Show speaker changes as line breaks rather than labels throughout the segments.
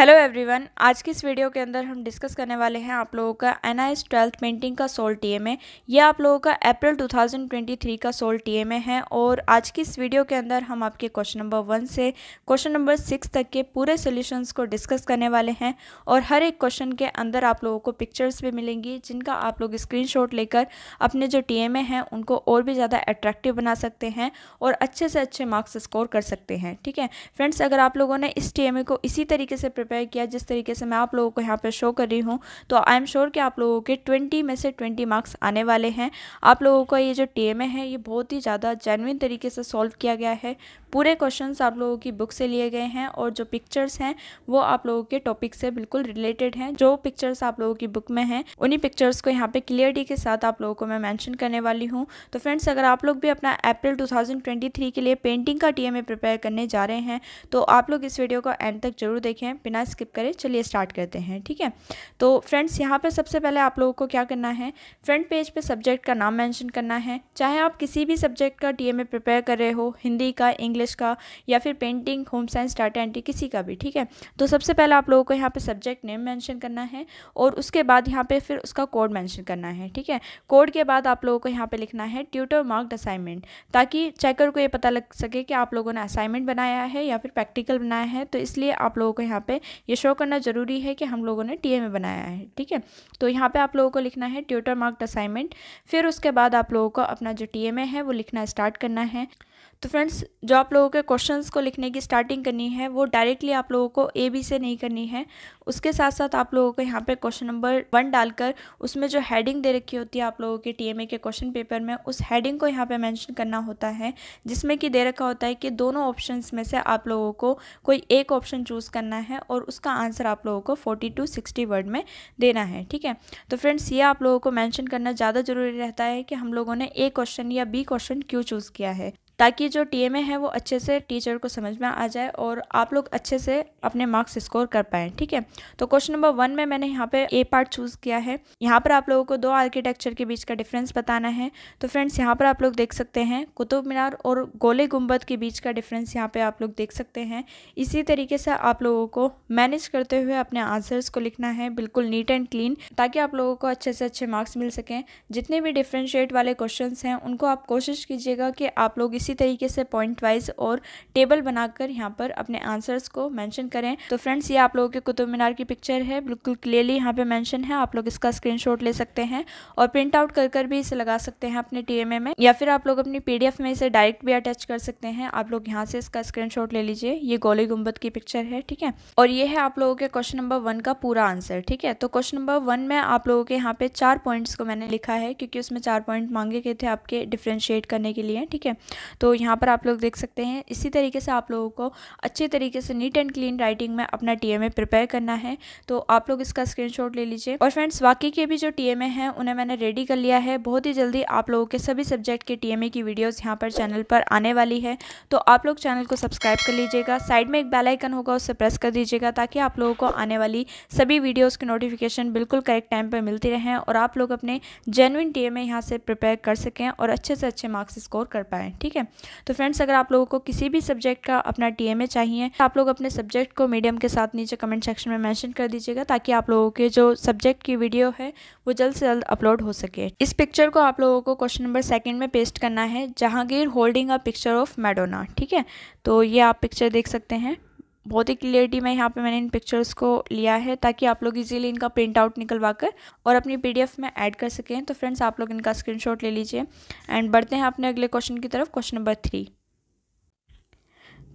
hello everyone आज की इस वीडियो के अंदर हम डिस्कस करने वाले हैं आप लोगों का N I S twelfth painting का सोल टी एम ए यह आप लोगों का अप्रैल 2023 का सोल टी एम ए है और आज की इस वीडियो के अंदर हम आपके क्वेश्चन नंबर वन से क्वेश्चन नंबर सिक्स तक के पूरे सोल्यूशंस को डिस्कस करने वाले हैं और हर एक क्वेश्चन के अंदर आप लोगों को पिक्चर्स भी मिलेंगी जिनका आप लोग स्क्रीन लेकर अपने जो टी एम ए हैं उनको और भी ज़्यादा अट्रैक्टिव बना सकते हैं और अच्छे से अच्छे मार्क्स स्कोर कर सकते हैं ठीक है फ्रेंड्स अगर आप लोगों ने इस टी को इसी तरीके से प्रिपेयर किया जिस तरीके से मैं आप लोगों को यहाँ पर शो कर रही हूँ तो आई एम श्योर कि आप लोगों के ट्वेंटी में से ट्वेंटी मार्क्स आने वाले हैं आप लोगों का ये जो टी है ये बहुत ही ज़्यादा जेनविन तरीके से सॉल्व किया गया है पूरे क्वेश्चंस आप लोगों की बुक से लिए गए हैं और जो पिक्चर्स हैं वो आप लोगों के टॉपिक से बिल्कुल रिलेटेड हैं जो पिक्चर्स आप लोगों की बुक में हैं उन्हीं पिक्चर्स को यहाँ पे क्लियरिटी के साथ आप लोगों को मैं मैंशन करने वाली हूँ तो फ्रेंड्स अगर आप लोग भी अपना अप्रैल टू के लिए पेंटिंग का टी प्रिपेयर करने जा रहे हैं तो आप लोग इस वीडियो को एंड तक जरूर देखें बिना स्किप करें चलिए स्टार्ट करते हैं ठीक है तो फ्रेंड्स यहाँ पर सबसे पहले आप लोगों को क्या करना है फ्रंट पेज पर सब्जेक्ट का नाम मैंशन करना है चाहे आप किसी भी सब्जेक्ट का टी प्रिपेयर कर रहे हो हिंदी का इंग्लिश इंग्लिश का या फिर painting home science data entry किसी का भी ठीक है तो सबसे पहले आप लोगों को यहाँ पे सब्जेक्ट नेम मेंशन करना है और उसके बाद यहाँ पे फिर उसका कोड मेंशन करना है ठीक है कोड के बाद आप लोगों को यहाँ पे लिखना है ट्यूटर मार्क्ड असाइनमेंट ताकि चेकर को ये पता लग सके कि आप लोगों ने असाइनमेंट बनाया है या फिर प्रैक्टिकल बनाया है तो इसलिए आप लोगों को यहाँ पे ये शो करना ज़रूरी है कि हम लोगों ने टी में बनाया है ठीक है तो यहाँ पे आप लोगों को लिखना है ट्यूटर मार्क्ड असाइनमेंट फिर उसके बाद आप लोगों को अपना जो टी है वो लिखना स्टार्ट करना है तो फ्रेंड्स जो आप लोगों के क्वेश्चंस को लिखने की स्टार्टिंग करनी है वो डायरेक्टली आप लोगों को ए बी से नहीं करनी है उसके साथ साथ आप लोगों को यहाँ पे क्वेश्चन नंबर वन डालकर उसमें जो हेडिंग दे रखी होती है आप लोगों के टीएमए के क्वेश्चन पेपर में उस हेडिंग को यहाँ पे मेंशन करना होता है जिसमें कि दे रखा होता है कि दोनों ऑप्शंस में से आप लोगों को कोई एक ऑप्शन चूज़ करना है और उसका आंसर आप लोगों को फोर्टी टू सिक्सटी वर्ड में देना है ठीक है तो फ्रेंड्स ये आप लोगों को मैंशन करना ज़्यादा ज़रूरी रहता है कि हम लोगों ने ए क्वेश्चन या बी क्वेश्चन क्यों चूज़ किया है ताकि जो टी एम ए है वो अच्छे से टीचर को समझ में आ जाए और आप लोग अच्छे से अपने मार्क्स स्कोर कर पाएँ ठीक है तो क्वेश्चन नंबर वन में मैंने यहाँ पे ए पार्ट चूज़ किया है यहाँ पर आप लोगों को दो आर्किटेक्चर के बीच का डिफरेंस बताना है तो फ्रेंड्स यहाँ पर आप लोग देख सकते हैं कुतुब मीनार और गोले गुम्बद के बीच का डिफरेंस यहाँ पर आप लोग देख सकते हैं इसी तरीके से आप लोगों को मैनेज करते हुए अपने आंसर्स को लिखना है बिल्कुल नीट एंड क्लीन ताकि आप लोगों को अच्छे से अच्छे मार्क्स मिल सकें जितने भी डिफ्रेंशिएट वाले क्वेश्चन हैं उनको आप कोशिश कीजिएगा कि आप लोग इसी इसी तरीके से पॉइंट वाइज और टेबल बनाकर यहाँ पर अपने आंसर्स को मैंशन करें तो फ्रेंड्स ये आप लोगों के कुतुब मीनार की पिक्चर है बिल्कुल क्लियरली यहाँ पे मेंशन है आप लोग इसका स्क्रीनशॉट ले सकते हैं और प्रिंट आउट कर कर भी इसे लगा सकते हैं अपने टीएमए में या फिर आप लोग अपनी पीडीएफ में इसे डायरेक्ट भी अटैच कर सकते हैं आप लोग यहाँ से इसका स्क्रीनशॉट ले लीजिए ये गोली गुम्बद की पिक्चर है ठीक है और ये है आप लोगों के क्वेश्चन नंबर वन का पूरा आंसर ठीक है तो क्वेश्चन नंबर वन में आप लोगों के यहाँ पे चार पॉइंट्स को मैंने लिखा है क्योंकि उसमें चार पॉइंट मांगे गए थे आपके डिफ्रेंशिएट करने के लिए ठीक है तो यहाँ पर आप लोग देख सकते हैं इसी तरीके से आप लोगों को अच्छे तरीके से नीट एंड क्लीन राइटिंग में अपना टी एम प्रिपेयर करना है तो आप लोग इसका शॉट ले लीजिए और फ्रेंड्स बाकी के भी जो टी एम हैं उन्हें मैंने रेडी कर लिया है बहुत ही जल्दी आप लोगों के सभी सब्जेक्ट के टी की वीडियोज़ यहाँ पर चैनल पर आने वाली है तो आप लोग चैनल को सब्सक्राइब कर लीजिएगा साइड में एक बेल आइकन होगा उसे प्रेस कर दीजिएगा ताकि आप लोगों को आने वाली सभी वीडियोस की नोटिफिकेशन बिल्कुल करेक्ट टाइम पर मिलती रहें और आप लोग अपने जेनुइन टी एम यहाँ से प्रिपेयर कर सकें और अच्छे से अच्छे मार्क्स स्कोर कर पाएँ ठीक है है तो फ्रेंड्स अगर आप लोगों को किसी भी सब्जेक्ट का अपना टी चाहिए तो आप लोग अपने सब्जेक्ट को मीडियम के साथ नीचे कमेंट सेक्शन में मैंशन कर दीजिएगा ताकि आप लोगों के जो सब्जेक्ट की वीडियो है वो जल्द से जल्द अपलोड हो सके इस पिक्चर को आप लोगों को क्वेश्चन नंबर सेकेंड में पेस्ट करना है Jahangir holding a picture of Madonna ठीक है तो ये आप पिक्चर देख सकते हैं बहुत ही क्लियरिटी में यहाँ पे मैंने इन पिक्चर्स को लिया है ताकि आप लोग इजीली इनका प्रिंट आउट निकलवा कर और अपनी पीडीएफ में ऐड कर सकें तो फ्रेंड्स आप लोग इनका स्क्रीनशॉट ले लीजिए एंड बढ़ते हैं अपने अगले क्वेश्चन की तरफ क्वेश्चन नंबर थ्री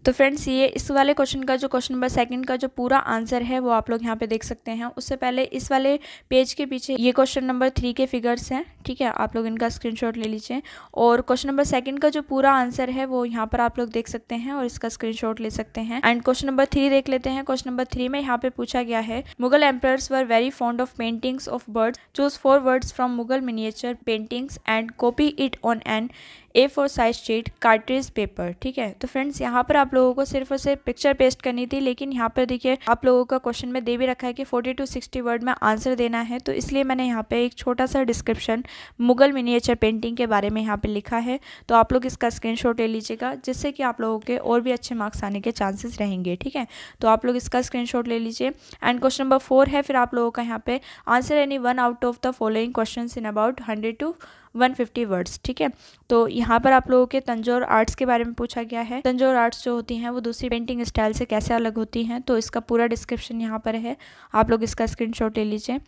तो फ्रेंड्स ये इस वाले क्वेश्चन का जो क्वेश्चन नंबर सेकंड का जो पूरा आंसर है वो आप लोग यहाँ पे देख सकते हैं उससे पहले इस वाले पेज के पीछे ये क्वेश्चन नंबर थ्री के फिगर्स हैं ठीक है आप लोग इनका स्क्रीनशॉट ले लीजिए और क्वेश्चन नंबर सेकंड का जो पूरा आंसर है वो यहाँ पर आप लोग देख सकते हैं और इसका स्क्रीन ले सकते हैं एंड क्वेश्चन नंबर थ्री देख लेते हैं क्वेश्चन नंबर थ्री में यहाँ पे पूछा गया है Mughal emperors were very fond of paintings of birds choose four words from Mughal miniature paintings and copy it on an A four size sheet cartridge paper ठीक है तो फ्रेंड्स यहाँ पर आप लोगों को सिर्फ और सिर्फ पिक्चर पेस्ट करनी थी लेकिन यहाँ पर देखिए आप लोगों का क्वेश्चन में दे भी रखा है कि फोर्टी टू सिक्सटी वर्ड में आंसर देना है तो इसलिए मैंने यहाँ पे एक छोटा सा डिस्क्रिप्शन मुगल मिनिएचर पेंटिंग के बारे में यहाँ पर लिखा है तो आप लोग इसका स्क्रीन ले लीजिएगा जिससे कि आप लोगों के और भी अच्छे मार्क्स आने के चांसेस रहेंगे ठीक है तो आप लोग इसका स्क्रीन ले लीजिए एंड क्वेश्चन नंबर फोर है फिर आप लोगों का यहाँ पे answer any one out of the following question in about hundred to 150 words ठीक है तो यहाँ पर आप लोगों के तंजौर आर्ट्स के बारे में पूछा गया है तंजौर आर्ट्स जो होती हैं वो दूसरी पेंटिंग स्टाइल से कैसे अलग होती हैं तो इसका पूरा डिस्क्रिप्शन यहाँ पर है आप लोग इसका स्क्रीनशॉट ले लीजिए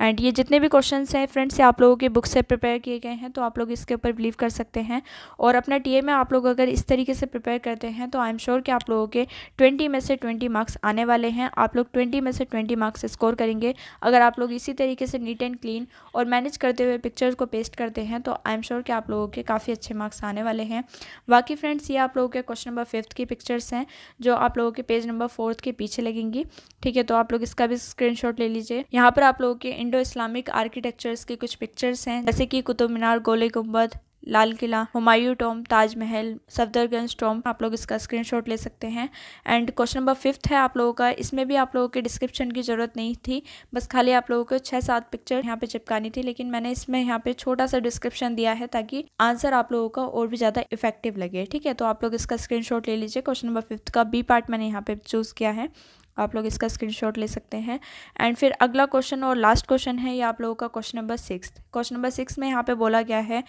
एंड ये जितने भी क्वेश्चन हैं फ्रेंड्स ये आप लोगों के बुक से प्रिपेयर किए गए हैं तो आप लोग इसके ऊपर बिलीव कर सकते हैं और अपना टीए में आप लोग अगर इस तरीके से प्रिपेयर करते हैं तो आई एम श्योर कि आप लोगों के ट्वेंटी में से ट्वेंटी मार्क्स आने वाले हैं आप लोग ट्वेंटी में से ट्वेंटी मार्क्स स्कोर करेंगे अगर आप लोग इसी तरीके से नीट एंड क्लीन और मैनेज करते हुए पिक्चर्स को पेस्ट करते हैं तो आई एम श्योर कि आप लोगों के काफ़ी अच्छे मार्क्स आने वाले हैं बाकी फ्रेंड्स ये आप लोगों के क्वेश्चन नंबर फिफ्थ की पिक्चर्स हैं जो आप लोगों के पेज नंबर फोर्थ के पीछे लगेंगी ठीक है तो आप लोग इसका भी स्क्रीन ले लीजिए यहाँ पर आप लोगों के इंडो इस्लामिक आर्किटेक्चर्स के कुछ पिक्चर्स हैं जैसे कि कुतुब मीनार गोले गुम्बद लाल किला हुमायूं टॉम ताजमहल सफदरगंज टॉम आप लोग इसका स्क्रीनशॉट ले सकते हैं एंड क्वेश्चन नंबर फिफ्थ है आप लोगों का इसमें भी आप लोगों के डिस्क्रिप्शन की ज़रूरत नहीं थी बस खाली आप लोगों को छः सात पिक्चर यहाँ पे चिपकानी थी लेकिन मैंने इसमें यहाँ पे छोटा सा डिस्क्रिप्शन दिया है ताकि आंसर आप लोगों का और भी ज़्यादा इफेक्टिव लगे ठीक है तो आप लोग इसका स्क्रीन ले लीजिए क्वेश्चन नंबर फिफ्थ का बी पार्ट मैंने यहाँ पे चूज़ किया है आप लोग इसका स्क्रीनशॉट ले सकते हैं एंड फिर अगला क्वेश्चन और लास्ट क्वेश्चन है ये आप लोगों का question number six question number six में यहाँ पे बोला गया है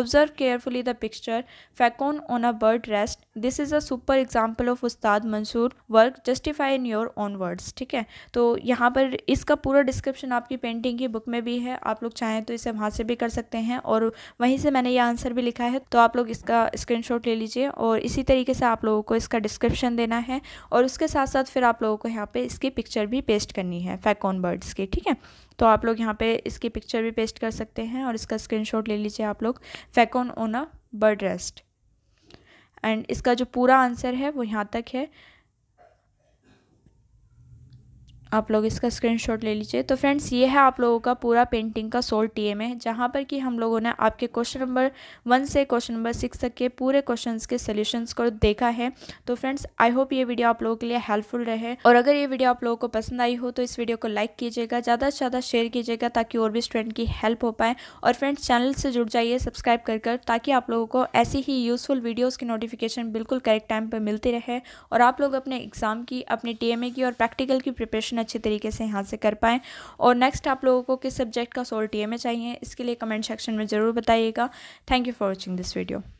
observe carefully the picture falcon on a bird rest this is a super example of Ustad Mansur work justify in your own words ठीक है तो यहाँ पर इसका पूरा डिस्क्रिप्शन आपकी पेंटिंग की बुक में भी है आप लोग चाहें तो इसे वहाँ से भी कर सकते हैं और वहीं से मैंने ये आंसर भी लिखा है तो आप लोग इसका शॉट ले लीजिए और इसी तरीके से आप लोगों को इसका डिस्क्रिप्शन देना है और उसके साथ साथ फिर आप लोगों को यहाँ पर इसकी पिक्चर भी पेस्ट करनी है फैकॉन बर्ड्स की ठीक है तो आप लोग यहाँ पे इसकी पिक्चर भी पेस्ट कर सकते हैं और इसका स्क्रीनशॉट ले लीजिए आप लोग फैकॉन ओना बर्ड रेस्ट एंड इसका जो पूरा आंसर है वो यहाँ तक है आप लोग इसका स्क्रीनशॉट ले लीजिए तो फ्रेंड्स ये है आप लोगों का पूरा पेंटिंग का सोल टी एम है जहाँ पर कि हम लोगों ने आपके क्वेश्चन नंबर वन से क्वेश्चन नंबर सिक्स तक के पूरे क्वेश्चन के सॉल्यूशंस को देखा है तो फ्रेंड्स आई होप ये वीडियो आप लोगों के लिए हेल्पफुल रहे और अगर ये वीडियो आप लोगों को पसंद आई हो तो इस वीडियो को लाइक कीजिएगा ज़्यादा से ज़्यादा शेयर कीजिएगा ताकि और भी स्टूडेंट की हेल्प हो पाए और फ्रेंड्स चैनल से जुड़ जाइए सब्सक्राइब कर कर ताकि आप लोगों को ऐसी ही यूज़फुल वीडियोज़ की नोटिफिकेशन बिल्कुल करेक्ट टाइम पर मिलती रहे और आप लोग अपने एग्ज़ाम की अपने टी की और प्रैक्टिकल की प्रिपरेशन अच्छे तरीके से यहाँ से कर पाएँ और नेक्स्ट आप लोगों को किस सब्जेक्ट का सोल्व टी में चाहिए इसके लिए कमेंट सेक्शन में ज़रूर बताइएगा thank you for watching this video